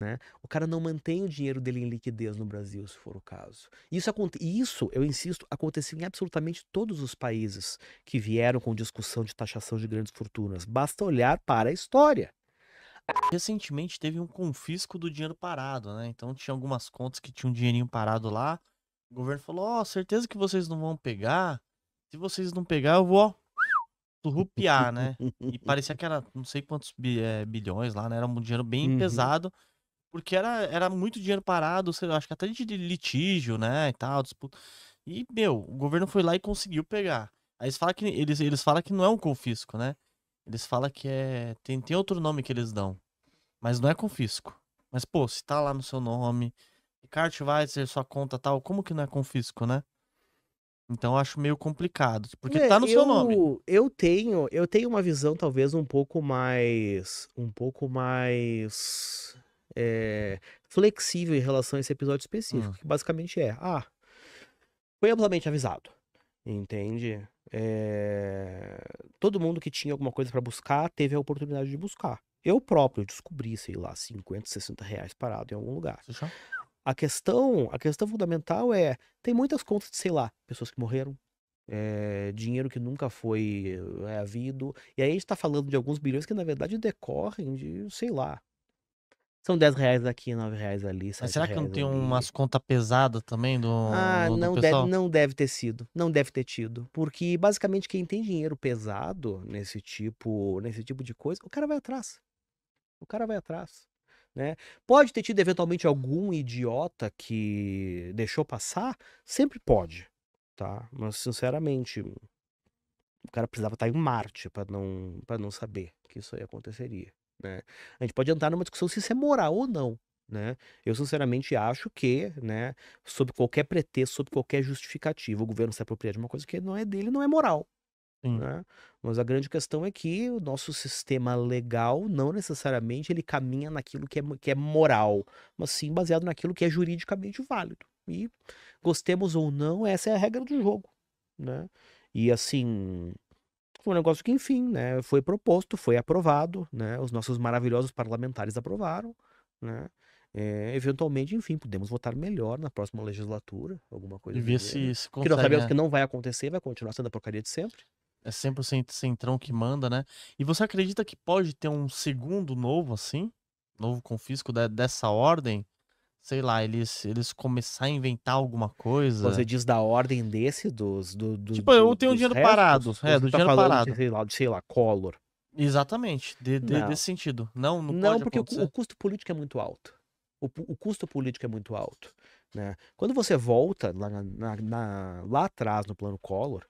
Né? O cara não mantém o dinheiro dele em liquidez no Brasil, se for o caso. Isso, isso, eu insisto, aconteceu em absolutamente todos os países que vieram com discussão de taxação de grandes fortunas. Basta olhar para a história. Recentemente teve um confisco do dinheiro parado, né? Então tinha algumas contas que tinham um dinheirinho parado lá. O governo falou: Ó, oh, certeza que vocês não vão pegar. Se vocês não pegar, eu vou surrupiar, né? E parecia que era não sei quantos eh, bilhões lá, né? Era um dinheiro bem uhum. pesado. Porque era, era muito dinheiro parado, sei lá, acho que até de litígio, né, e tal, disputa. E, meu, o governo foi lá e conseguiu pegar. Aí eles falam que, eles, eles falam que não é um confisco, né? Eles falam que é. Tem, tem outro nome que eles dão. Mas não é confisco. Mas, pô, se tá lá no seu nome, Ricardo é sua conta tal, como que não é confisco, né? Então eu acho meio complicado, porque é, tá no eu, seu nome. Eu tenho, eu tenho uma visão talvez um pouco mais, um pouco mais é, flexível em relação a esse episódio específico, hum. que basicamente é: ah, foi amplamente avisado, entende? É, todo mundo que tinha alguma coisa para buscar teve a oportunidade de buscar. Eu próprio descobri, sei lá, 50, 60 reais parado em algum lugar. A questão, a questão fundamental é: tem muitas contas de, sei lá, pessoas que morreram, é, dinheiro que nunca foi é, havido. E aí a gente está falando de alguns bilhões que, na verdade, decorrem de, sei lá, são 10 reais aqui, 9 reais ali. Mas será que não tem ali. umas contas pesadas também do. Ah, do não, pessoal? Deve, não deve ter sido. Não deve ter tido. Porque basicamente quem tem dinheiro pesado nesse tipo, nesse tipo de coisa, o cara vai atrás. O cara vai atrás. Né? Pode ter tido eventualmente algum idiota que deixou passar? Sempre pode. tá? Mas, sinceramente, o cara precisava estar em Marte para não, não saber que isso aí aconteceria. Né? A gente pode entrar numa discussão se isso é moral ou não. Né? Eu sinceramente acho que, né, sob qualquer pretexto, sob qualquer justificativa, o governo se apropria de uma coisa que não é dele, não é moral. Né? Mas a grande questão é que o nosso sistema legal não necessariamente ele caminha naquilo que é, que é moral, mas sim baseado naquilo que é juridicamente válido. E gostemos ou não, essa é a regra do jogo. Né? E assim, foi um negócio que, enfim, né, foi proposto, foi aprovado, né, os nossos maravilhosos parlamentares aprovaram, né, é, eventualmente, enfim, podemos votar melhor na próxima legislatura, alguma coisa. E ver se isso consegue. Porque nós sabemos que né? não vai acontecer, vai continuar sendo a porcaria de sempre. É sempre o centrão que manda, né? E você acredita que pode ter um segundo novo, assim? Novo confisco dessa ordem? sei lá, eles, eles começar a inventar alguma coisa. Você diz da ordem desse, dos. Do, do tipo, eu tenho um dinheiro restos, parado. é, do tá dinheiro parado. De, sei lá, de, sei lá, Collor. Exatamente, de, de, desse sentido. Não, não, não porque o, o, custo político é muito alto. O, o, custo político é muito alto. Né? Quando você volta lá, na, na, lá atrás no plano Collor,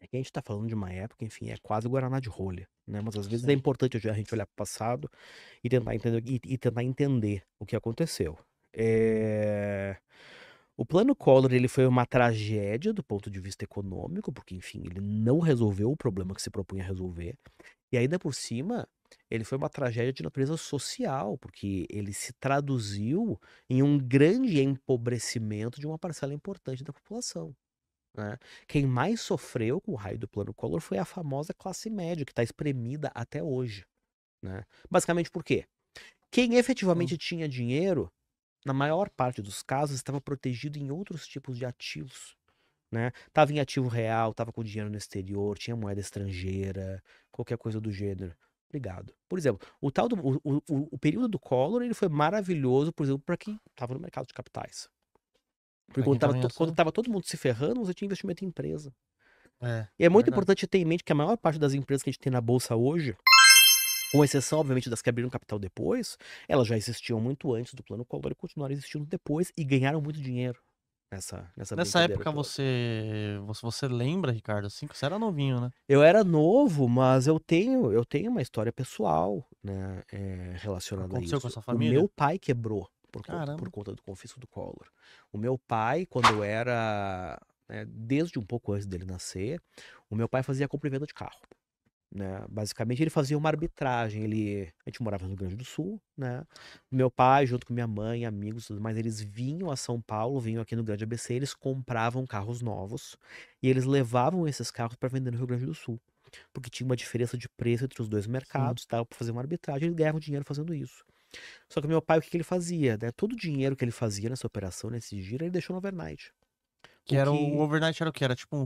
é que a gente está falando de uma época, enfim, é quase Guaraná de rolha. Né? Mas às vezes é Sim. é importante a gente olhar para o passado e tentar, entender, e, e tentar entender o que aconteceu. É... O plano Collor ele foi uma tragédia do ponto de vista econômico, porque, enfim, ele não resolveu o problema que se propunha resolver. E ainda por cima, ele foi uma tragédia de natureza social, porque ele se traduziu em um grande empobrecimento de uma parcela importante da população. Né? Quem mais sofreu com o raio do plano Collor foi a famosa classe média, que está espremida até hoje. Né? Basicamente por quê? Quem hum. efetivamente hum. tinha dinheiro na maior parte dos casos, estava protegido em outros tipos de ativos. Né? Tava em ativo real, tava com dinheiro no exterior, tinha moeda estrangeira, qualquer coisa do gênero. Obrigado. Por exemplo, o tal do, o, o, o período do Collor ele foi maravilhoso, por exemplo, para quem estava no mercado de capitais. Porque quando estava to, todo mundo se ferrando, você tinha investimento em empresa. É, e é muito verdade. importante ter em mente que a maior parte das empresas que a gente tem na bolsa hoje com exceção, obviamente, das que abriram capital depois, elas já existiam muito antes do plano Collor e continuaram existindo depois e ganharam muito dinheiro nessa Nessa, nessa época você, você lembra, Ricardo, assim, que você era novinho, né? Eu era novo, mas eu tenho eu tenho uma história pessoal né, é, relacionada Aconteceu a isso. com a sua família? O meu pai quebrou por, por conta do confisco do Collor. O meu pai, quando eu era... Né, desde um pouco antes dele nascer, o meu pai fazia compra e venda de carro. Né? Basicamente, ele fazia uma arbitragem. Ele, a gente morava no Rio Grande do Sul, né? Meu pai, junto com minha mãe, amigos, tudo mais, eles vinham a São Paulo, vinham aqui no Grande ABC, eles compravam carros novos e eles levavam esses carros para vender no Rio Grande do Sul, porque tinha uma diferença de preço entre os dois mercados, tá? Para fazer uma arbitragem, eles ganhavam dinheiro fazendo isso. Só que meu pai, o que, que ele fazia? Né? Todo o dinheiro que ele fazia nessa operação, nesse giro, ele deixou no overnight. Que o era que... o overnight, era o que? Era tipo um,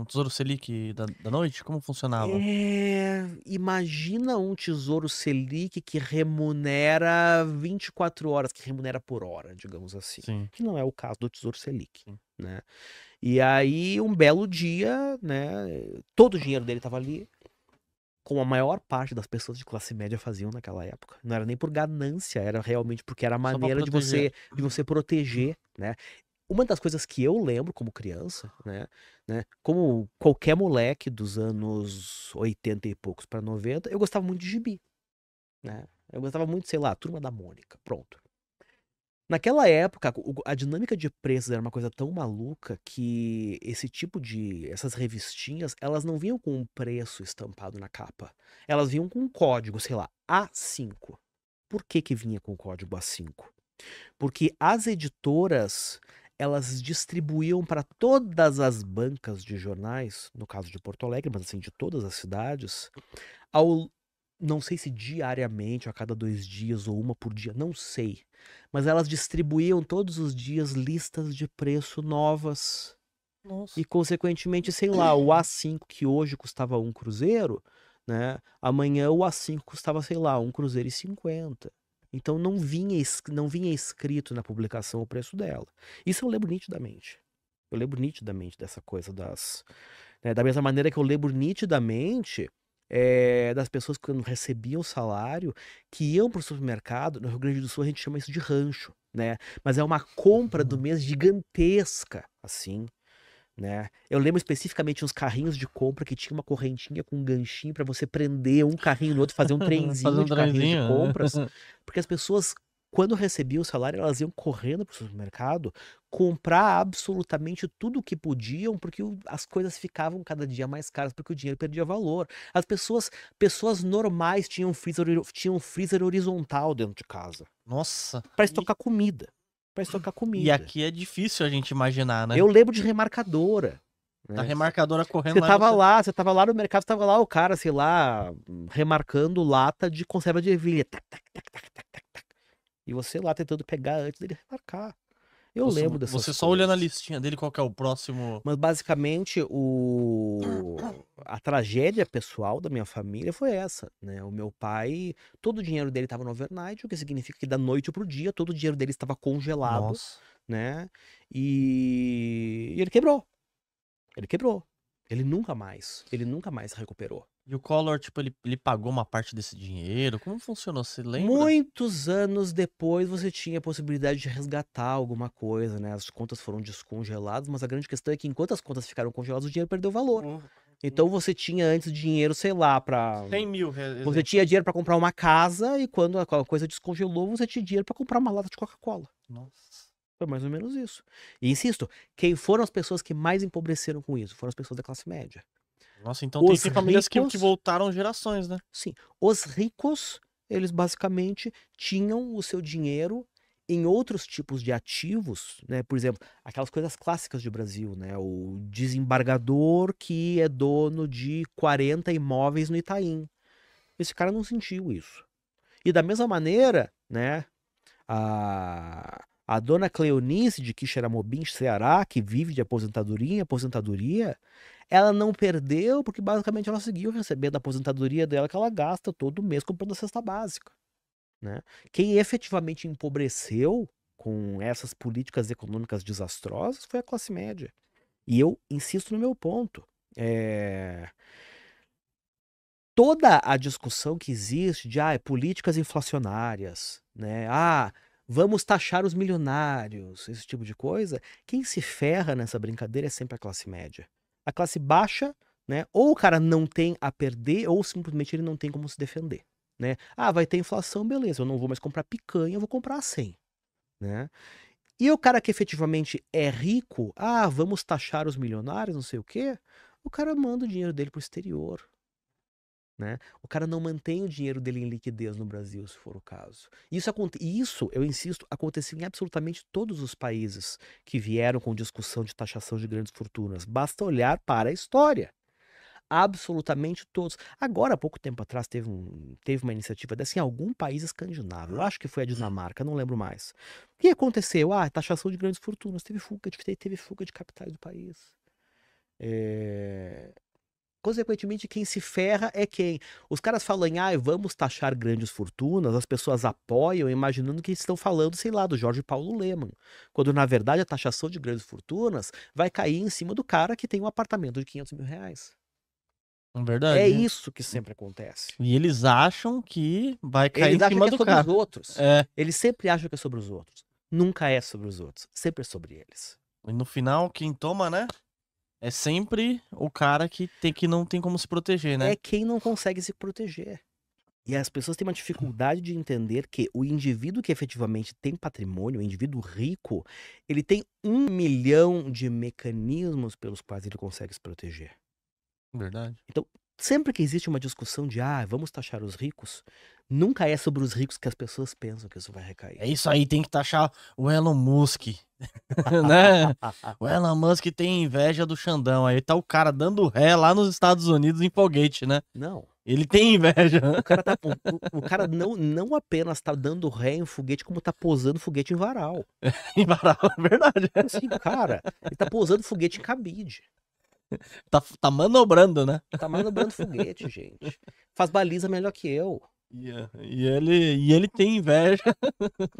um tesouro Selic da, da noite? Como funcionava? É... Imagina um tesouro Selic que remunera 24 horas, que remunera por hora, digamos assim. Sim. Que não é o caso do tesouro Selic, né? E aí, um belo dia, né? Todo o dinheiro dele estava ali como a maior parte das pessoas de classe média faziam naquela época. Não era nem por ganância, era realmente porque era a maneira de você, de você proteger, uhum. né? uma das coisas que eu lembro como criança, né, né, como qualquer moleque dos anos 80 e poucos para 90, eu gostava muito de gibi, né? Eu gostava muito, sei lá, Turma da Mônica, pronto. Naquela época, a dinâmica de preços era uma coisa tão maluca que esse tipo de. essas revistinhas, elas não vinham com um preço estampado na capa. Elas vinham com um código, sei lá, A5. Por que, que vinha com o código A5? Porque as editoras, elas distribuíam para todas as bancas de jornais, no caso de Porto Alegre, mas assim de todas as cidades, ao não sei se diariamente, a cada dois dias ou uma por dia, não sei. Mas elas distribuíam todos os dias listas de preço novas. Nossa. E consequentemente, sei lá, o A5 que hoje custava um cruzeiro, né? Amanhã o A5 custava, sei lá, um cruzeiro e cinquenta. Então não vinha, não vinha escrito na publicação o preço dela. Isso eu lembro nitidamente. Eu lembro nitidamente dessa coisa das. Né, da mesma maneira que eu lembro nitidamente é, das pessoas que recebiam salário, que iam para o supermercado, no Rio Grande do Sul a gente chama isso de rancho, né? Mas é uma compra do uhum. mês gigantesca, assim, né? Eu lembro especificamente uns carrinhos de compra que tinha uma correntinha com um ganchinho para você prender um carrinho no outro, fazer um trenzinho fazer um de trenzinho, de né? compras. Porque as pessoas, quando recebiam o salário, elas iam correndo para o supermercado comprar absolutamente tudo o que podiam, porque as coisas ficavam cada dia mais caras, porque o dinheiro perdia valor. As pessoas, pessoas normais tinham freezer, tinham freezer horizontal dentro de casa. Nossa! Para estocar comida para estocar comida. E aqui é difícil a gente imaginar, né? Eu lembro de remarcadora. Né? remarcadora correndo você lá. Tava lá você tava lá no mercado, você tava lá o cara, sei lá, remarcando lata de conserva de ervilha. e você lá tentando pegar antes dele remarcar. Eu você, lembro dessa. Você coisas. só olhando a listinha dele, qual que é o próximo. Mas basicamente, o... a tragédia pessoal da minha família foi essa, né? O meu pai, todo o dinheiro dele estava no overnight, o que significa que da noite pro dia, todo o dinheiro dele estava congelado, Nossa. né? E... e ele quebrou. Ele quebrou. Ele nunca mais, ele nunca mais recuperou. E o Collor, tipo, ele, ele pagou uma parte desse dinheiro? Como funcionou? Você lembra? Muitos anos depois você tinha a possibilidade de resgatar alguma coisa, né? As contas foram descongeladas, mas a grande questão é que enquanto as contas ficaram congeladas, o dinheiro perdeu valor. Uhum. Então você tinha antes dinheiro, sei lá, para 100 mil reais. Você tinha dinheiro para comprar uma casa e quando a coisa descongelou, você tinha dinheiro para comprar uma lata de Coca-Cola. Nossa. Foi mais ou menos isso. E insisto, quem foram as pessoas que mais empobreceram com isso? Foram as pessoas da classe média. Nossa, então tem, tem, famílias ricos, que, que voltaram gerações, né? Sim. Os ricos, eles basicamente tinham o seu dinheiro em outros tipos de ativos, né? Por exemplo, aquelas coisas clássicas do Brasil, né? O desembargador que é dono de 40 imóveis no Itaim. Esse cara não sentiu isso. E da mesma maneira, né? A... A dona Cleonice de Quixeramobim, Ceará, que vive de aposentadoria em aposentadoria, ela não perdeu porque basicamente ela seguiu recebendo a aposentadoria dela que ela gasta todo mês comprando a cesta básica. Né? Quem efetivamente empobreceu com essas políticas econômicas desastrosas foi a classe média. E eu insisto no meu ponto. É... Toda a discussão que existe de ah, políticas inflacionárias, né? ah, vamos taxar os milionários, esse tipo de coisa, quem se ferra nessa brincadeira é sempre a classe média. A classe baixa, né? Ou o cara não tem a perder, ou simplesmente ele não tem como se defender. Né? Ah, vai ter inflação, beleza, eu não vou mais comprar picanha, eu vou comprar 100. Né? E o cara que efetivamente é rico, ah, vamos taxar os milionários, não sei o quê, o cara manda o dinheiro dele para o exterior, né? O cara não mantém o dinheiro dele em liquidez no Brasil, se for o caso. Isso, isso, eu insisto, aconteceu em absolutamente todos os países que vieram com discussão de taxação de grandes fortunas. Basta olhar para a história. Absolutamente todos. Agora, há pouco tempo atrás, teve, um, teve uma iniciativa dessa em algum país escandinavo. Eu acho que foi a Dinamarca, não lembro mais. O que aconteceu? Ah, taxação de grandes fortunas. Teve fuga de, teve fuga de capitais do país. É... Consequentemente, quem se ferra é quem? Os caras falam em, ah, vamos taxar grandes fortunas, as pessoas apoiam, imaginando que estão falando, sei lá, do Jorge Paulo Leman. Quando, na verdade, a taxação de grandes fortunas vai cair em cima do cara que tem um apartamento de 500 mil reais. É verdade, é né? isso que sempre acontece. E eles acham que vai cair eles em cima que é sobre cara. os outros. É. Eles sempre acham que é sobre os outros. Nunca é sobre os outros, sempre é sobre eles. E no final, quem toma, né? É sempre o cara que tem que não tem como se proteger, né? É quem não consegue se proteger. E as pessoas têm uma dificuldade de entender que o indivíduo que efetivamente tem patrimônio, o indivíduo rico, ele tem um milhão de mecanismos pelos quais ele consegue se proteger. Verdade. Então, sempre que existe uma discussão de ah, vamos taxar os ricos, nunca é sobre os ricos que as pessoas pensam que isso vai recair. É isso aí, tem que taxar o Elon Musk. né? O Elon Musk tem inveja do Xandão. Aí tá o cara dando ré lá nos Estados Unidos em foguete né? Não. Ele tem inveja. O cara, tá, o, o cara não, não apenas tá dando ré em foguete, como tá posando foguete em varal. em varal, é verdade. Assim, cara, ele tá posando foguete em cabide. tá, tá manobrando, né? Tá manobrando foguete, gente. Faz baliza melhor que eu. Yeah. E, ele, e ele tem inveja.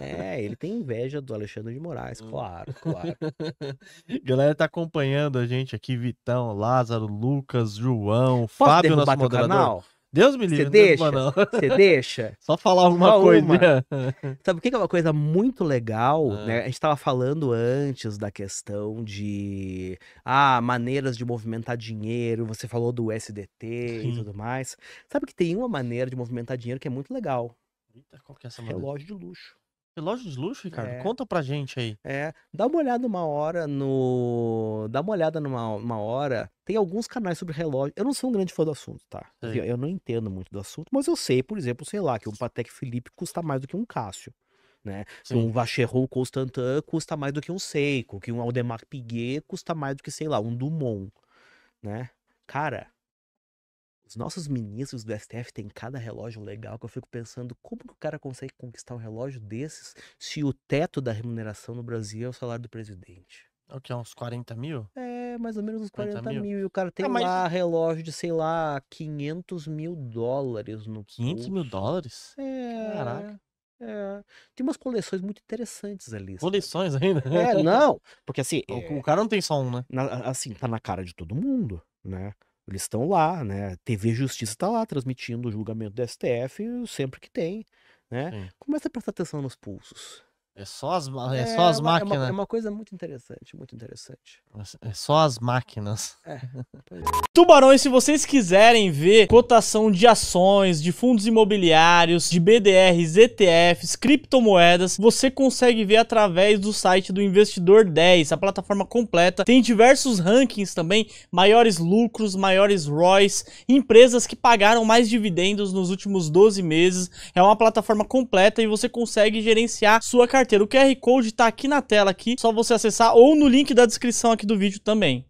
É, ele tem inveja do Alexandre de Moraes, hum. claro, claro. Galera tá acompanhando a gente aqui, Vitão, Lázaro, Lucas, João, Posso Fábio, nosso moderador. Canal? Deus me livre. Você deixa? Você deixa? Só falar alguma Só coisa. Uma. Sabe o que é uma coisa muito legal? Ah. Né? A gente estava falando antes da questão de ah, maneiras de movimentar dinheiro. Você falou do SDT Sim. e tudo mais. Sabe que tem uma maneira de movimentar dinheiro que é muito legal. Eita, qual que é essa maneira? Relógio de luxo. Relógio de luxo, Ricardo? É, Conta pra gente aí. É, dá uma olhada uma hora no. Dá uma olhada numa uma hora. Tem alguns canais sobre relógio. Eu não sou um grande fã do assunto, tá? Eu, eu, não entendo muito do assunto, mas eu sei, por exemplo, sei lá, que um Patek Philippe custa mais do que um Cássio. Né? Um Vacheron Constantin custa mais do que um Seiko, que um Aldemar Piguet custa mais do que, sei lá, um Dumont. Né? Cara, os nossos ministros do STF têm cada relógio legal que eu fico pensando como que o cara consegue conquistar um relógio desses se o teto da remuneração no Brasil é o salário do presidente. É o que? Uns 40 mil? É, mais ou menos uns 40, mil. mil. E o cara tem ah, mas... lá relógio de, sei lá, 500 mil dólares no 500 mil dólares? É. Caraca. É. Tem umas coleções muito interessantes ali. Coleções ainda? É, não. Porque assim. É... O, cara não tem só um, né? Na, assim, tá na cara de todo mundo, né? Eles estão lá, né? TV Justiça está lá transmitindo o julgamento do STF sempre que tem, né? Sim. Começa a prestar atenção nos pulsos. É só as, é só é as máquinas. Uma, é, é uma, coisa muito interessante, muito interessante. É, é só as máquinas. É. Tubarões, se vocês quiserem ver cotação de ações, de fundos imobiliários, de BDRs, ETFs, criptomoedas, você consegue ver através do site do Investidor 10, a plataforma completa. Tem diversos rankings também, maiores lucros, maiores ROIs, empresas que pagaram mais dividendos nos últimos 12 meses. É uma plataforma completa e você consegue gerenciar sua carteira o QR Code tá aqui na tela aqui, só você acessar ou no link da descrição aqui do vídeo também.